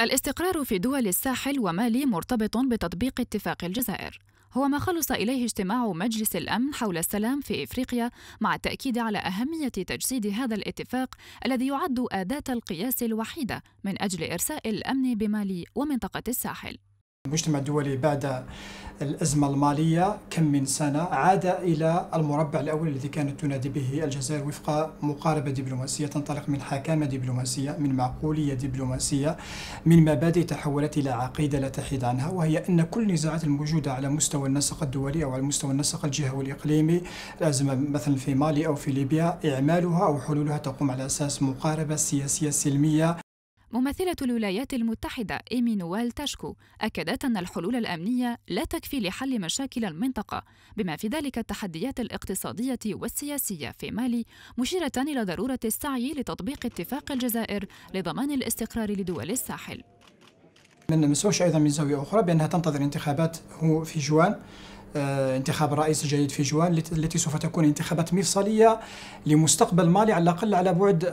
الاستقرار في دول الساحل ومالي مرتبط بتطبيق اتفاق الجزائر هو ما خلص إليه اجتماع مجلس الأمن حول السلام في إفريقيا مع التأكيد على أهمية تجسيد هذا الاتفاق الذي يعد أداة القياس الوحيدة من أجل إرساء الأمن بمالي ومنطقة الساحل المجتمع الدولي بعد الأزمة المالية كم من سنة عاد إلى المربع الأول الذي كانت تنادي به الجزائر وفق مقاربة دبلوماسية تنطلق من حكامة دبلوماسية من معقولية دبلوماسية من مبادئ تحولت إلى عقيدة لا تحيد عنها وهي أن كل النزاعات الموجودة على مستوى النسق الدولي أو على مستوى النسق الجهوي الإقليمي الأزمة مثلا في مالي أو في ليبيا إعمالها أو حلولها تقوم على أساس مقاربة سياسية سلمية ممثلة الولايات المتحدة إيمي نوال تشكو أكدت أن الحلول الأمنية لا تكفي لحل مشاكل المنطقة بما في ذلك التحديات الاقتصادية والسياسية في مالي مشيرة إلى ضرورة السعي لتطبيق اتفاق الجزائر لضمان الاستقرار لدول الساحل. ما مسوش أيضا من زاوية أخرى بأنها تنتظر انتخابات في جوان آه، انتخاب رئيس جديد في جوان التي سوف تكون انتخابات مفصليه لمستقبل مالي على الاقل على بعد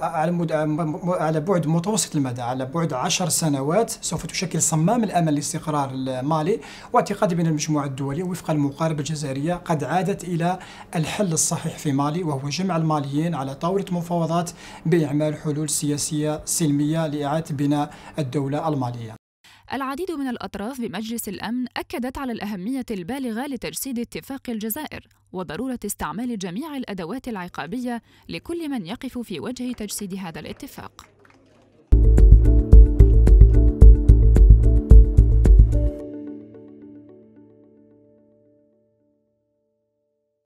على بعد متوسط المدى على بعد عشر سنوات سوف تشكل صمام الامل لاستقرار المالي واعتقادي بان المجموعه الدوليه وفق المقاربه الجزائريه قد عادت الى الحل الصحيح في مالي وهو جمع الماليين على طاوله مفاوضات باعمال حلول سياسيه سلميه لاعاده بناء الدوله الماليه العديد من الأطراف بمجلس الأمن أكدت على الأهمية البالغة لتجسيد اتفاق الجزائر وضرورة استعمال جميع الأدوات العقابية لكل من يقف في وجه تجسيد هذا الاتفاق